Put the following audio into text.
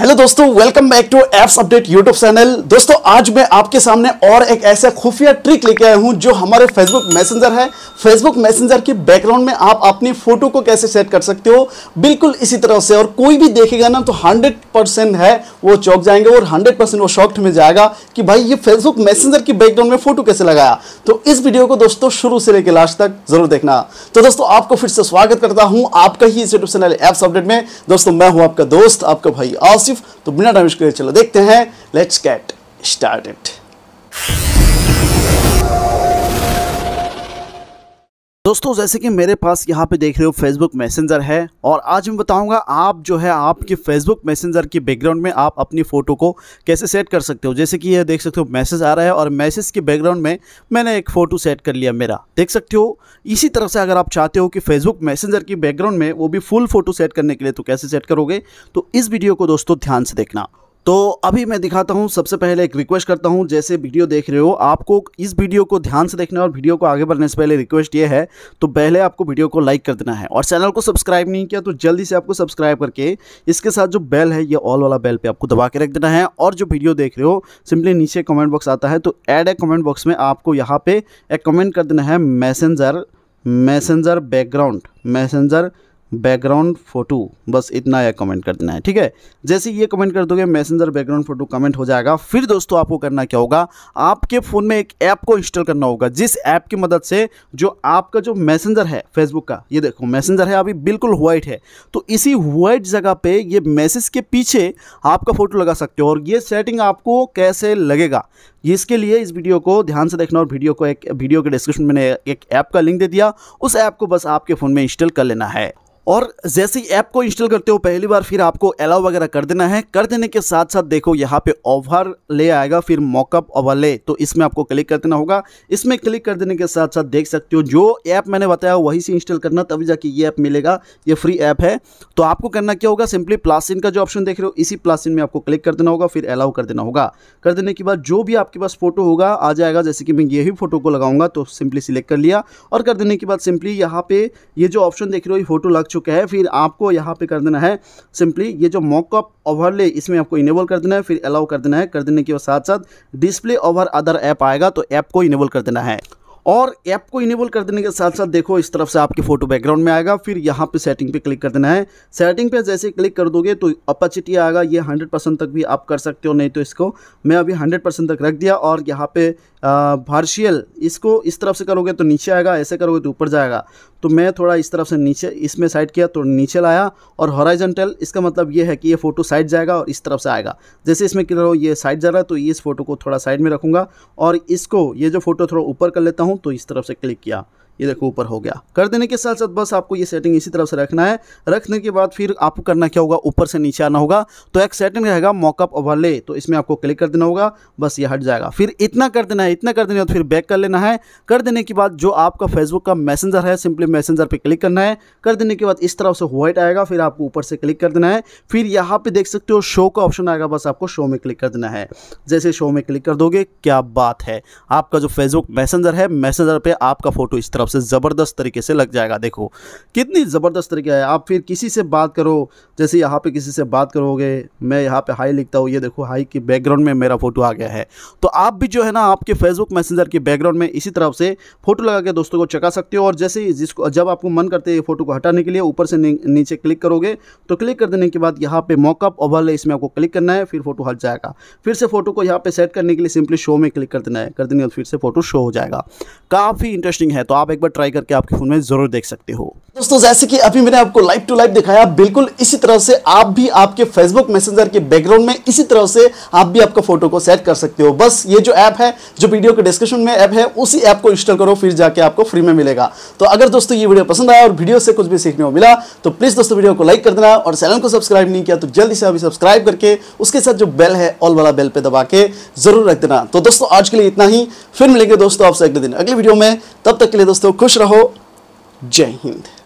hello दोस्तों welcome back to apps update YouTube channel दोस्तों आज मैं आपके सामने और एक ऐसा खुफिया ट्रिक लेके आया हूं जो हमारे फेसबुक मैसेंजर है फेसबुक मैसेंजर के बैकग्राउंड में आप अपनी फोटो को कैसे सेट कर सकते हो बिल्कुल इसी तरह से और कोई भी देखेगा ना तो 100 परसेंट है वो चौक जाएंगे और हंड्रेड परसेंट वो शॉक्ट में जाएगा कि भाई ये फेसबुक मैसेंजर की बैकग्राउंड में फोटो कैसे लगाया तो इस वीडियो को दोस्तों शुरू से लेकर लास्ट तक जरूर देखना तो दोस्तों आपको फिर से स्वागत करता हूँ आपका ही इस यूट्यूब चैनल एप्स अपडेट में दोस्तों मैं हूँ आपका दोस्त आपका भाई आसिफ तो बिना टाइम के चलो देखते हैं लेट्स गेट स्टार्ट इट दोस्तों जैसे कि मेरे पास यहाँ पे देख रहे हो फेसबुक मैसेंजर है और आज मैं बताऊँगा आप जो है आपके फेसबुक मैसेंजर के बैकग्राउंड में आप अपनी फ़ोटो को कैसे सेट कर सकते हो जैसे कि ये देख सकते हो मैसेज आ रहा है और मैसेज के बैकग्राउंड में मैंने एक फ़ोटो सेट कर लिया मेरा देख सकते हो इसी तरह से अगर आप चाहते हो कि फेसबुक मैसेंजर की बैकग्राउंड में वो भी फुल फ़ोटो सेट करने के लिए तो कैसे सेट करोगे तो इस वीडियो को दोस्तों ध्यान से देखना तो अभी मैं दिखाता हूँ सबसे पहले एक रिक्वेस्ट करता हूँ जैसे वीडियो देख रहे हो आपको इस वीडियो को ध्यान से देखना और वीडियो को आगे बढ़ने से पहले रिक्वेस्ट ये है तो पहले आपको वीडियो को लाइक कर देना है और चैनल को सब्सक्राइब नहीं किया तो जल्दी से आपको सब्सक्राइब करके इसके साथ जो बेल है ये ऑल वाला बेल पर आपको दबा के रख देना है और जो वीडियो देख रहे हो सिंपली नीचे कमेंट बॉक्स आता है तो एड ए कमेंट बॉक्स में आपको यहाँ पर एक कमेंट कर देना है Messenger Messenger background Messenger background photo बस इतना यह कमेंट कर देना है ठीक है जैसे ये कमेंट कर दोगे मैसेंजर बैकग्राउंड फ़ोटो कमेंट हो जाएगा फिर दोस्तों आपको करना क्या होगा आपके फ़ोन में एक ऐप को इंस्टॉल करना होगा जिस ऐप की मदद से जो आपका जो मैसेंजर है फेसबुक का ये देखो मैसेंजर है अभी बिल्कुल वाइट है तो इसी व्हाइट जगह पर ये मैसेज के पीछे आपका फ़ोटो लगा सकते हो और ये सेटिंग आपको कैसे लगेगा इसके लिए इस वीडियो को ध्यान से देखना और वीडियो को एक वीडियो के डिस्क्रिप्शन में एक ऐप का लिंक दे दिया उस ऐप को बस आपके फ़ोन में इंस्टॉल कर लेना है और जैसे ही ऐप को इंस्टॉल करते हो पहली बार फिर आपको अलाउ वगैरह कर देना है कर देने के साथ साथ देखो यहाँ पे ओवर ले आएगा फिर मॉकअप ले तो इसमें आपको क्लिक कर देना होगा इसमें क्लिक कर देने के साथ साथ देख सकते हो जो ऐप मैंने बताया वही से इंस्टॉल करना तभी जाके ये ऐप मिलेगा ये फ्री ऐप है तो आपको करना क्या होगा सिंपली प्लासिन का जो ऑप्शन देख रहे हो इसी प्लासिन में आपको क्लिक कर देना होगा फिर अलाउ कर देना होगा कर देने के बाद जो भी आपके पास फोटो होगा आ जाएगा जैसे कि मैं यही फोटो को लगाऊंगा तो सिंपली सिलेक्ट कर लिया और कर देने के बाद सिंपली यहाँ पे ये जो ऑप्शन देख रहे हो ये फोटो लग चुके हैं फिर आपको यहाँ पे कर देना है सिंपली ये जो मॉकअप ओवरले इसमें आपको इनेबल कर देना है फिर अलाउ कर देना है कर देने के साथ साथ डिस्प्ले ओवर अदर ऐप आएगा तो ऐप को इनेबल कर देना है और ऐप को इनेबल कर देने के साथ साथ देखो इस तरफ से आपकी फ़ोटो बैकग्राउंड में आएगा फिर यहाँ पे सेटिंग पे क्लिक कर देना है सेटिंग पे जैसे क्लिक कर दोगे तो अपाचिटी आएगा ये 100 परसेंट तक भी आप कर सकते हो नहीं तो इसको मैं अभी 100 परसेंट तक रख दिया और यहाँ पे भार्शियल इसको इस तरफ से करोगे तो नीचे आएगा ऐसे करोगे तो ऊपर जाएगा तो मैं थोड़ा इस तरफ से नीचे इसमें साइड किया तो नीचे लाया और हॉराइजेंटल इसका मतलब ये है कि ये फ़ोटो साइड जाएगा और इस तरफ से आएगा जैसे इसमें क्लियर हो ये साइड जा रहा है तो इस फोटो को थोड़ा साइड में रखूँगा और इसको ये जो फोटो थोड़ा ऊपर कर लेता हूँ तो इस तरफ से क्लिक किया ये देखो ऊपर हो गया कर देने के साथ साथ बस आपको ये सेटिंग इसी तरह से रखना है रखने के बाद फिर आपको करना क्या होगा ऊपर से नीचे आना होगा तो एक सेटिंग रहेगा मॉकअप ओवरले तो इसमें आपको क्लिक कर देना होगा बस ये हट जाएगा फिर इतना कर देना है इतना कर देना है फिर बैक कर लेना है कर देने के बाद जो आपका फेसबुक का मैसेंजर है सिंपली मैसेंजर पर क्लिक करना है कर देने के बाद इस तरह से व्हाइट आएगा फिर आपको ऊपर से क्लिक कर देना है फिर यहाँ पर देख सकते हो शो का ऑप्शन आएगा बस आपको शो में क्लिक कर देना है जैसे शो में क्लिक कर दोगे क्या बात है आपका जो फेसबुक मैसेंजर है मैसेंजर पर आपका फोटो इस तरफ से ज़बरदस्त तरीके से लग जाएगा देखो कितनी ज़बरदस्त तरीके है आप फिर किसी से बात करो जैसे यहाँ पे किसी से बात करोगे मैं यहाँ पे हाई लिखता हूँ ये देखो हाई की बैकग्राउंड में मेरा फोटो आ गया है तो आप भी जो है ना आपके फेसबुक मैसेंजर के बैकग्राउंड में इसी तरफ से फोटो लगा के दोस्तों को चका सकते हो और जैसे ही जिसको जब आपको मन करते हैं फोटो को हटाने के लिए ऊपर से नीचे क्लिक करोगे तो क्लिक कर देने के बाद यहाँ पर मॉकअप ओवरले इसमें आपको क्लिक करना है फिर फोटो हट जाएगा फिर से फोटो को यहाँ पर सेट करने के लिए सिंपली शो में क्लिक कर देना है कर देने फिर से फोटो शो हो जाएगा काफ़ी इंटरेस्टिंग है तो आप एक एक बार ट्राई करके आपके फ़ोन में ज़रूर देख सकते हो दोस्तों जैसे कि अभी मैंने आपको लाइव टू लाइव दिखाया बिल्कुल इसी तरह से आप भी आपके फेसबुक मैसेंजर के बैकग्राउंड में इसी तरह से आप भी आपका फोटो को सेट कर सकते हो बस ये जो ऐप है जो वीडियो के डिस्क्रिप्शन में ऐप है उसी ऐप को इंस्टॉल करो फिर जाके आपको फ्री में मिलेगा तो अगर दोस्तों ये वीडियो पसंद आया और वीडियो से कुछ भी सीखने को मिला तो प्लीज़ दोस्तों वीडियो को लाइक कर देना और चैनल को सब्सक्राइब नहीं किया तो जल्दी से अभी सब्सक्राइब करके उसके साथ जो बेल है ऑल वाला बेल पर दबा के जरूर रख देना तो दोस्तों आज के लिए इतना ही फिर मिलेंगे दोस्तों आपसे अगले दिन अगले वीडियो में तब तक के लिए दोस्तों खुश रहो जय हिंद